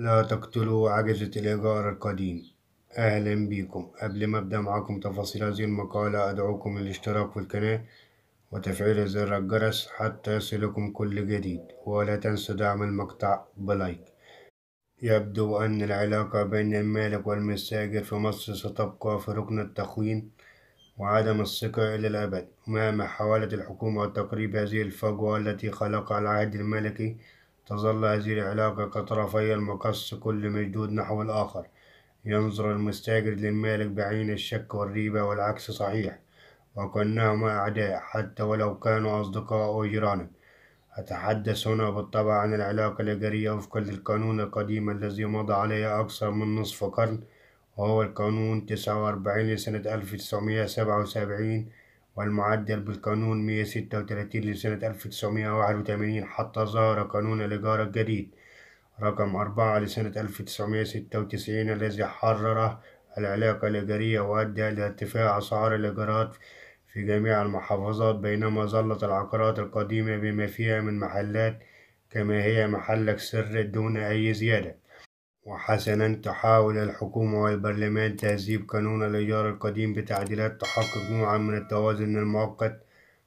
لا تقتلوا عجزة الإيجار القديم أهلا بكم قبل ما أبدأ معكم تفاصيل هذه المقالة أدعوكم للاشتراك في القناة وتفعيل زر الجرس حتى يصلكم كل جديد ولا تنسوا دعم المقطع بلايك يبدو أن العلاقة بين المالك والمستاجر في مصر ستبقى في ركن التخوين وعدم الثقة إلى الأبد مهما حاولت الحكومة تقريب هذه الفجوة التي خلقها العهد الملكي تظل هذه العلاقة كطرفي المقص كل مشدود نحو الآخر ينظر المستأجر للمالك بعين الشك والريبة والعكس صحيح وكأنهما أعداء حتى ولو كانوا أصدقاء وجيرانا أتحدث هنا بالطبع عن العلاقة الإيجارية وفقا للقانون القديم الذي مضى عليه أكثر من نصف قرن وهو القانون تسعة وأربعين لسنة ألف وسبعين والمعدل بالقانون 136 لسنة 1981 حتى ظهر قانون الإيجار الجديد رقم أربعة لسنة 1996 الذي حرر العلاقة الإيجارية وأدى إلى ارتفاع أسعار الإيجارات في جميع المحافظات بينما ظلت العقارات القديمة بما فيها من محلات كما هي محلك سر دون أي زيادة وحسنا تحاول الحكومة والبرلمان تهذيب قانون الإيجار القديم بتعديلات تحقق نوعا من التوازن المؤقت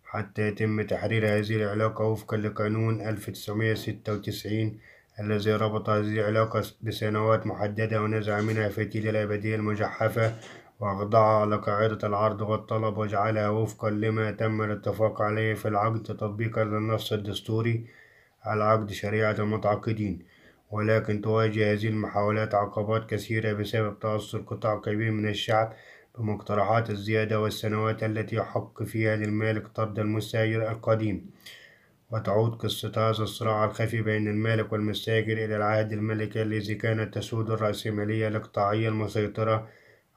حتى يتم تحرير هذه العلاقة وفقا لقانون 1996 الذي ربط هذه العلاقة بسنوات محددة ونزع منها فتيل الأبدية المجحفة وأخضعها على قاعدة العرض والطلب وجعلها وفقا لما تم الاتفاق عليه في العقد تطبيقا للنص الدستوري العقد شريعة المتعاقدين ولكن تواجه هذه المحاولات عقبات كثيرة بسبب تأثر قطاع كبير من الشعب بمقترحات الزيادة والسنوات التي يحق فيها للمالك طرد المستأجر القديم وتعود قصة هذا الصراع الخفي بين المالك والمستأجر إلى العهد الملكي الذي كانت تسود الرأسمالية الإقطاعية المسيطرة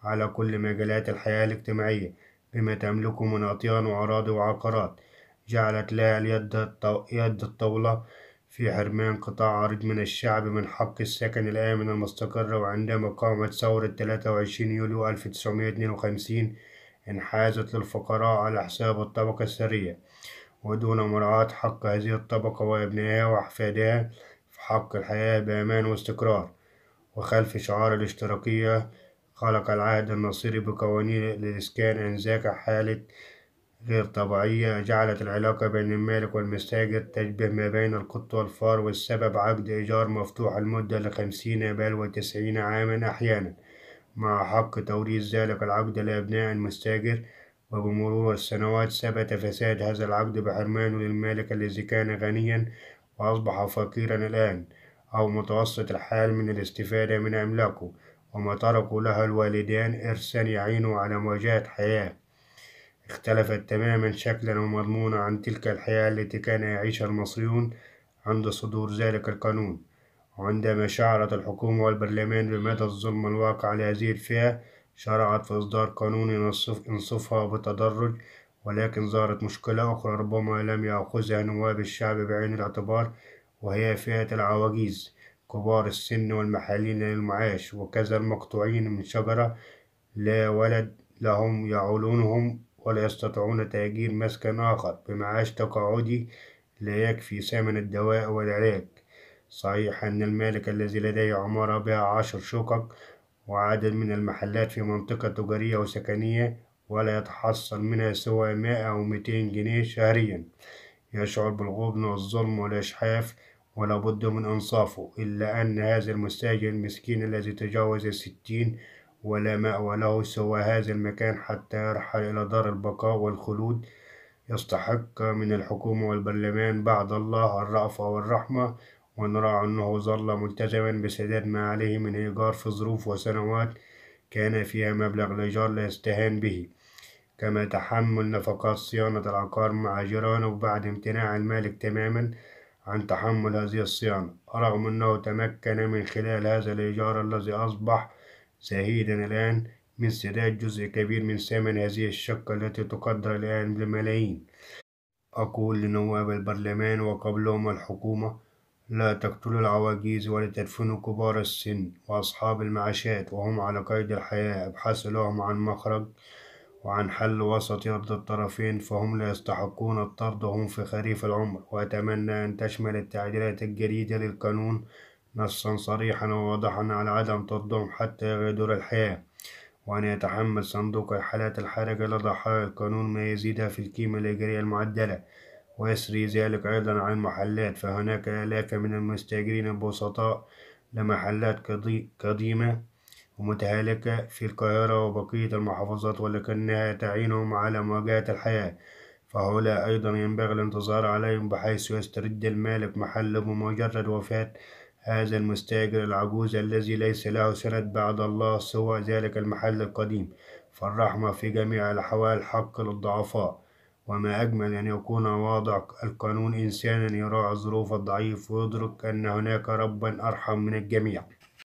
على كل مجالات الحياة الاجتماعية بما تملكه من أطيان وأراضي وعقارات جعلت لها اليد الطاولة في حرمان قطاع عريض من الشعب من حق السكن الآمن المستقر وعندما قامت ثورة 23 يوليو 1952 انحازت للفقراء على حساب الطبقة الثرية ودون مراعاة حق هذه الطبقة وأبنائها وأحفادها في حق الحياة بأمان واستقرار وخلف شعار الاشتراكية خلق العهد النصيري بقوانين للإسكان أنذاك حالة غير طبيعية جعلت العلاقة بين المالك والمستأجر تشبه ما بين القط والفار والسبب عقد إيجار مفتوح المدة لخمسين بل وتسعين عاما أحيانا مع حق توريث ذلك العقد لأبناء المستأجر وبمرور السنوات ثبت فساد هذا العقد بحرمانه للمالك الذي كان غنيا وأصبح فقيرا الآن أو متوسط الحال من الاستفادة من أملاكه وما تركوا لها الوالدان إرثا يعينوا على مواجهة حياة اختلفت تماما شكلا ومضمونا عن تلك الحياة التي كان يعيشها المصريون عند صدور ذلك القانون وعندما شعرت الحكومة والبرلمان بمدى الظلم الواقع على هذه الفئة شرعت في إصدار قانون ينصفها بتدرج ولكن ظهرت مشكلة أخرى ربما لم يأخذها نواب الشعب بعين الاعتبار وهي فئة العواجيز كبار السن والمحالين للمعاش وكذا المقطوعين من شجرة لا ولد لهم يعولونهم ولا يستطيعون تأجير مسكن آخر بمعاش تقاعدي لا يكفي ثمن الدواء والعلاج صحيح أن المالك الذي لديه عمارة بها عشر شقق وعدد من المحلات في منطقة تجارية وسكنية ولا يتحصل منها سوى مائة أو ميتين جنيه شهريا يشعر بالغبن والظلم والإشحاف ولا بد من إنصافه إلا أن هذا المستاجر المسكين الذي تجاوز الستين ولا مأوى له سوى هذا المكان حتى يرحل إلى دار البقاء والخلود يستحق من الحكومة والبرلمان بعد الله الرأفة والرحمة ونرى أنه ظل ملتزما بسداد ما عليه من إيجار في ظروف وسنوات كان فيها مبلغ الإيجار لا يستهان به كما تحمل نفقات صيانة العقار مع جيرانه بعد امتناع المالك تماما عن تحمل هذه الصيانة رغم أنه تمكن من خلال هذا الإيجار الذي أصبح زاهدا الآن من سداد جزء كبير من ثمن هذه الشقة التي تقدر الآن بملايين أقول لنواب البرلمان وقبلهم الحكومة لا تقتلوا العواجيز ولا تدفنوا كبار السن وأصحاب المعاشات وهم على قيد الحياة ابحثوا لهم عن مخرج وعن حل وسط يرضي الطرفين فهم لا يستحقون الطرد وهم في خريف العمر وأتمنى أن تشمل التعديلات الجديدة للقانون نصا صريحا وواضحا على عدم تقدم حتى يغادر الحياة وأن يتحمل صندوق الحالات الحرجة لضحايا القانون ما يزيدها في القيمة الإيجارية المعدلة ويسري ذلك أيضا عن المحلات فهناك آلاف من المستأجرين البسطاء لمحلات قديمة ومتهالكة في القاهرة وبقية المحافظات ولكنها تعينهم على مواجهة الحياة فهؤلاء أيضا ينبغي الانتظار عليهم بحيث يسترد المالك محله بمجرد وفاة هذا المستاجر العجوز الذي ليس له سند بعد الله سوى ذلك المحل القديم فالرحمة في جميع الأحوال حق للضعفاء وما أجمل أن يكون واضع القانون إنسانا يراعي الظروف الضعيف ويدرك أن هناك ربا أرحم من الجميع